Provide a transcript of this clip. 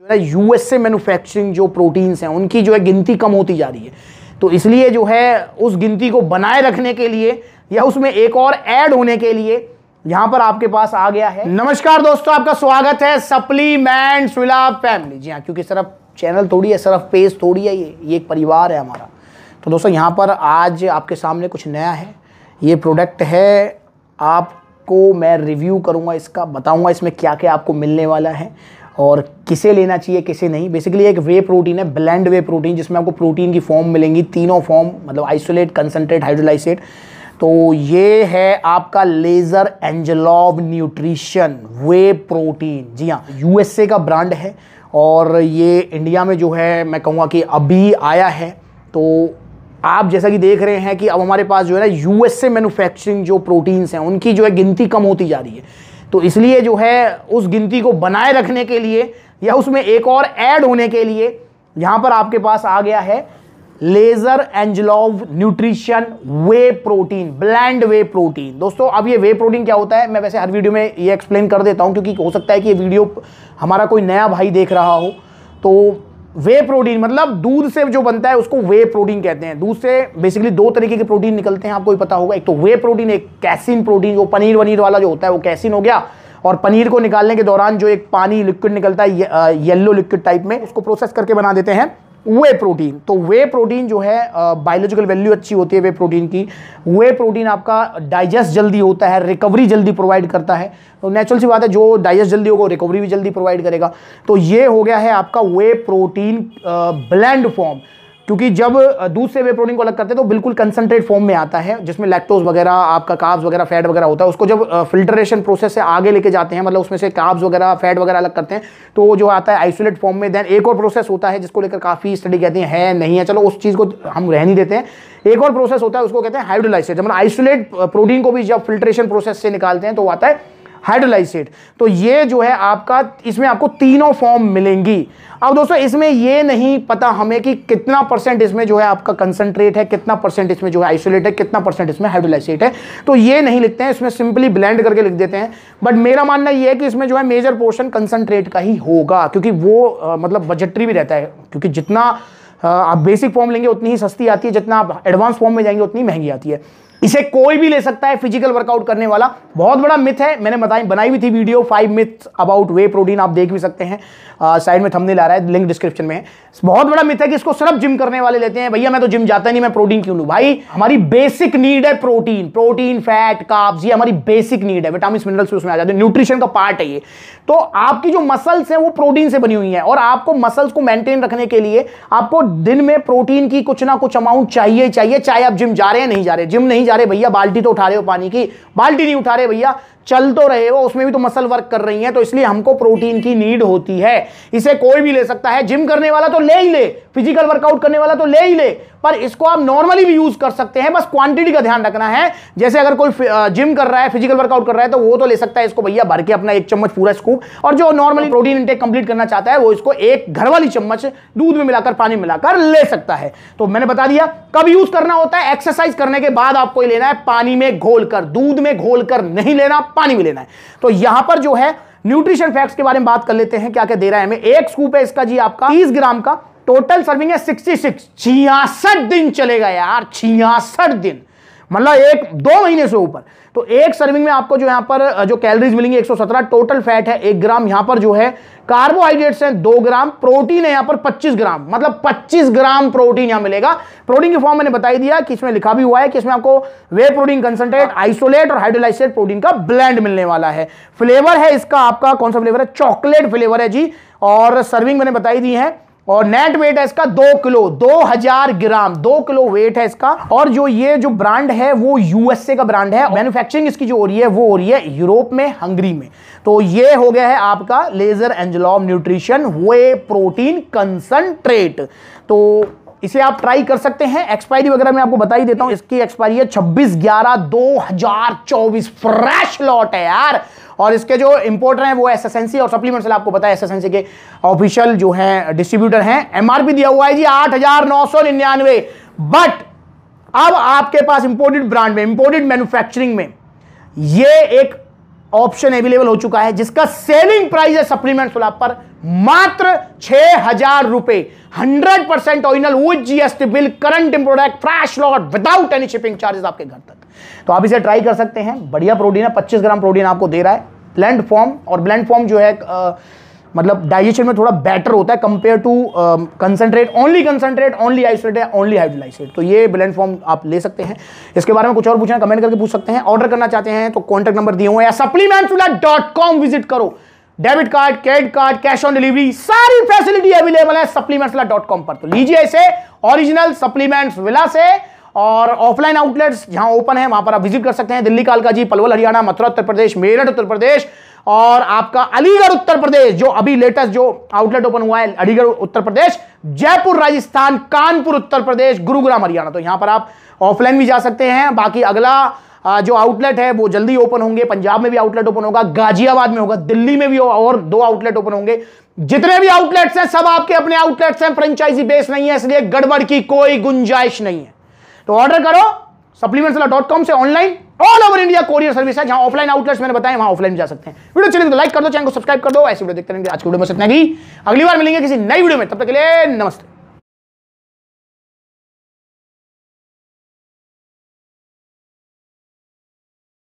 जो है USA manufacturing जो प्रोटीन्स हैं उनकी जो है गिनती कम होती जा रही है तो इसलिए जो है उस गिनती को बनाए रखने के लिए या उसमें एक और ऐड होने के लिए यहां पर आपके पास आ गया है नमस्कार दोस्तों आपका स्वागत है सप्लीमेंट विला फैमिली जी हाँ क्योंकि सिर्फ चैनल थोड़ी है सिर्फ पेज थोड़ी है ये ये एक परिवार है हमारा तो दोस्तों यहाँ पर आज आपके सामने कुछ नया है ये प्रोडक्ट है आपको मैं रिव्यू करूँगा इसका बताऊँगा इसमें क्या क्या आपको मिलने वाला है और किसे लेना चाहिए किसे नहीं बेसिकली एक वे प्रोटीन है ब्लेंड वे प्रोटीन जिसमें आपको प्रोटीन की फॉर्म मिलेंगी तीनों फॉर्म मतलब आइसोलेट कंसनट्रेट हाइड्रोलाइसेट तो ये है आपका Lazar Angelov nutrition whey protein जी हाँ यूएसए का ब्रांड है और ये इंडिया में जो है मैं कहूँगा कि अभी आया है तो आप जैसा कि देख रहे हैं कि अब हमारे पास जो है ना यूएसए मैन्युफैक्चरिंग जो प्रोटीन्स हैं उनकी जो है गिनती कम होती जा रही है तो इसलिए जो है उस गिनती को बनाए रखने के लिए या उसमें एक और ऐड होने के लिए यहाँ पर आपके पास आ गया है Lazar Angelov nutrition whey protein blend whey protein दोस्तों अब ये वे प्रोटीन क्या होता है मैं वैसे हर वीडियो में ये एक्सप्लेन कर देता हूँ क्योंकि हो सकता है कि ये वीडियो हमारा कोई नया भाई देख रहा हो तो वे प्रोटीन मतलब दूध से जो बनता है उसको वे प्रोटीन कहते हैं दूध से बेसिकली दो तरीके के प्रोटीन निकलते हैं आपको भी पता होगा एक तो वे प्रोटीन एक कैसिन प्रोटीन जो पनीर वनीर वाला जो होता है वो कैसिन हो गया और पनीर को निकालने के दौरान जो एक पानी लिक्विड निकलता है येलो लिक्विड टाइप में उसको प्रोसेस करके बना देते हैं वे प्रोटीन तो वे प्रोटीन जो है बायोलॉजिकल वैल्यू अच्छी होती है वे प्रोटीन की वे प्रोटीन आपका डाइजेस्ट जल्दी होता है रिकवरी जल्दी प्रोवाइड करता है तो नेचुरल सी बात है जो डाइजेस्ट जल्दी होगा रिकवरी भी जल्दी प्रोवाइड करेगा तो ये हो गया है आपका वे प्रोटीन ब्लैंड फॉर्म क्योंकि जब दूध से वे प्रोटीन को अलग करते हैं तो बिल्कुल कंसनट्रेट फॉर्म में आता है जिसमें लैक्टोज वगैरह आपका काब्स वगैरह फैट वगैरह होता है उसको जब फिल्ट्रेशन प्रोसेस से आगे लेके जाते हैं मतलब उसमें से काब्स वगैरह फैट वगैरह अलग करते हैं तो जो आता है आइसोलेट फॉर्म में देन एक और प्रोसेस होता है जिसको लेकर काफ़ी स्टडी कहती है नहीं है चलो उस चीज़ को हम नहीं देते हैं एक और प्रोसेस होता है उसको कहते हैं हाइड्रोलाइसिस मतलब आइसोलेट प्रोटीन को भी जब फिल्ट्रेशन प्रोसेस से निकालते हैं तो आता है हाइड्रोलाइसेट तो ये जो है आपका इसमें आपको तीनों फॉर्म मिलेंगी अब दोस्तों इसमें ये नहीं पता हमें कि कितना परसेंट इसमें जो है आपका कंसंट्रेट है कितना परसेंट इसमें जो है आइसोलेट है कितना परसेंट इसमें हाइड्रोलाइसेट है तो ये नहीं लिखते हैं इसमें सिंपली ब्लेंड करके लिख देते हैं बट मेरा मानना ये है कि इसमें जो है मेजर पोर्शन कंसनट्रेट का ही होगा क्योंकि वो आ, मतलब बजटरी भी रहता है क्योंकि जितना आप बेसिक फॉर्म लेंगे उतनी ही सस्ती आती है जितना आप एडवांस फॉर्म में जाएंगे उतनी महंगी आती है इसे कोई भी ले सकता है फिजिकल वर्कआउट करने वाला बहुत बड़ा मिथ है मैंने बताई बनाई हुई थी video five myth about whey protein आप देख भी सकते हैं साइड में थंबनेल आ रहा है लिंक डिस्क्रिप्शन में है बहुत बड़ा मिथ है कि इसको सिर्फ जिम करने वाले लेते हैं भैया मैं तो जिम जाता नहीं मैं प्रोटीन क्यों लू भाई हमारी बेसिक नीड है प्रोटीन प्रोटीन फैट काब्स ये हमारी बेसिक नीड है विटामिन मिनरल्स उसमें आ जाते हैं न्यूट्रिशन का पार्ट है ये तो आपकी जो मसल्स है वो प्रोटीन से बनी हुई है और आपको मसल्स को मेंटेन रखने के लिए आपको दिन में प्रोटीन की कुछ ना कुछ अमाउंट चाहिए चाहिए चाहे आप जिम जा रहे हैं नहीं जा रहे जिम नहीं रहे भैया बाल्टी तो उठा रहे हो पानी की बाल्टी नहीं उठा रहे भैया चल तो रहे हो उसमें भी तो मसल वर्क कर रही है तो इसलिए हमको प्रोटीन की नीड होती है इसे कोई भी ले सकता है जिम करने वाला तो ले ही ले फिजिकल वर्कआउट करने वाला तो ले ही ले पर इसको आप नॉर्मली भी यूज कर सकते हैं बस क्वांटिटी का ध्यान रखना है जैसे अगर कोई जिम कर रहा है फिजिकल वर्कआउट कर रहा है तो वो तो ले सकता है इसको भैया भर के अपना एक चम्मच पूरा स्कूप और जो नॉर्मली प्रोटीन इंटेक कंप्लीट करना चाहता है वो इसको एक घर वाली चम्मच दूध में मिलाकर पानी मिलाकर ले सकता है तो मैंने बता दिया कब यूज करना होता है एक्सरसाइज करने के बाद आपको लेना है पानी में घोल कर दूध में घोल कर नहीं लेना पानी में लेना है तो यहां पर जो है न्यूट्रिशन फैक्ट्स के बारे में बात कर लेते हैं क्या क्या दे रहा है हमें एक स्कूप है इसका जी आपका तीस ग्राम का टोटल सर्विंग है सिक्सटी सिक्स छियासठ दिन चलेगा यार छियासठ दिन मतलब एक दो महीने से ऊपर तो एक सर्विंग में आपको जो यहां पर जो कैलोरीज मिलेंगी 117 टोटल फैट है एक ग्राम यहां पर जो है कार्बोहाइड्रेट्स हैं दो ग्राम प्रोटीन है यहां पर 25 ग्राम मतलब 25 ग्राम प्रोटीन यहां मिलेगा प्रोटीन की फॉर्म मैंने बताई दिया कि इसमें लिखा भी हुआ है कि इसमें आपको वे प्रोटीन कंसनट्रेट आइसोलेट और हाइड्रोलाइसेट प्रोटीन का ब्लैंड मिलने वाला है फ्लेवर है इसका आपका कौन सा फ्लेवर है चॉकलेट फ्लेवर है जी और सर्विंग मैंने बताई दी है और नेट वेट है इसका दो किलो दो हजार ग्राम दो किलो वेट है इसका और जो ये जो ब्रांड है वो यूएसए का ब्रांड है मैन्युफैक्चरिंग इसकी जो हो रही है वो हो रही है यूरोप में हंगरी में तो ये हो गया है आपका Lazar Angelov nutrition whey protein concentrate तो इसे आप ट्राई कर सकते हैं एक्सपायरी वगैरह मैं आपको बता ही देता हूं इसकी एक्सपायरी है छब्बीस ग्यारह दो हजार चौबीस फ्रेश लॉट है यार और इसके जो इंपोर्टर हैं वो एसएसएनसी और सप्लीमेंट से आपको बताया एसएसएनसी के ऑफिशियल जो हैं डिस्ट्रीब्यूटर हैं एमआरपी दिया हुआ है जी आठ हजार नौ सौ निन्यानवे बट अब आपके पास इंपोर्टेड ब्रांड में इंपोर्टेड मैन्युफैक्चरिंग में ये एक ऑप्शन अवेलेबल हो चुका है जिसका सेलिंग प्राइस है सप्लीमेंट सुलाब पर मात्र छह हजार रुपए hundred percent original with GST bill current product fresh lot without any shipping charges आपके घर तक तो आप इसे ट्राई कर सकते हैं बढ़िया प्रोटीन है पच्चीस ग्राम प्रोटीन आपको दे रहा है ब्लेंड फॉर्म और ब्लेंड फॉर्म जो है आ, मतलब डाइजेशन में थोड़ा बेटर होता है compare to concentrate only concentrate only isolate या ओनली हाइड्रोलाइसेट तो ये ब्लेंड फॉर्म आप ले सकते हैं इसके बारे में कुछ और पूछना कमेंट करके पूछ सकते हैं ऑर्डर करना चाहते हैं तो कॉन्टैक्ट नंबर दिए हुए या डॉट कॉम विजिट करो debit card credit card cash on delivery सारी फैसिलिटी अवेलेबल है सप्लीमेंट डॉट कॉम पर तो लीजिए इसे ऑरिजिनल सप्लीमेंट्स विला से और ऑफलाइन आउटलेट्स जहां ओपन है वहां पर आप विजिट कर सकते हैं दिल्ली कालकाजी पलवल हरियाणा मथुरा उत्तर प्रदेश मेरठ उत्तर प्रदेश और आपका अलीगढ़ उत्तर प्रदेश जो अभी लेटेस्ट जो आउटलेट ओपन हुआ है अलीगढ़ उत्तर प्रदेश जयपुर राजस्थान कानपुर उत्तर प्रदेश गुरुग्राम हरियाणा तो यहां पर आप ऑफलाइन भी जा सकते हैं बाकी अगला जो आउटलेट है वो जल्दी ओपन होंगे पंजाब में भी आउटलेट ओपन होगा गाजियाबाद में होगा दिल्ली में भी और दो आउटलेट ओपन होंगे जितने भी आउटलेट्स हैं सब आपके अपने आउटलेट्स हैं फ्रेंचाइजी बेस नहीं है इसलिए गड़बड़ की कोई गुंजाइश नहीं है तो ऑर्डर करो सप्लीमेंट डॉट कॉम से online all over India courier service है जहां ऑफलाइन आउटलेट्स मैंने बताया वहां ऑफलाइन जा सकते हैं वीडियो चलिए तो लाइक कर दो चैनल को सब्सक्राइब कर दो ऐसी वीडियो देखते रहेंगे आज की वीडियो में इतना ही अगली बार मिलेंगे किसी नई वीडियो में तब तक के लिए नमस्ते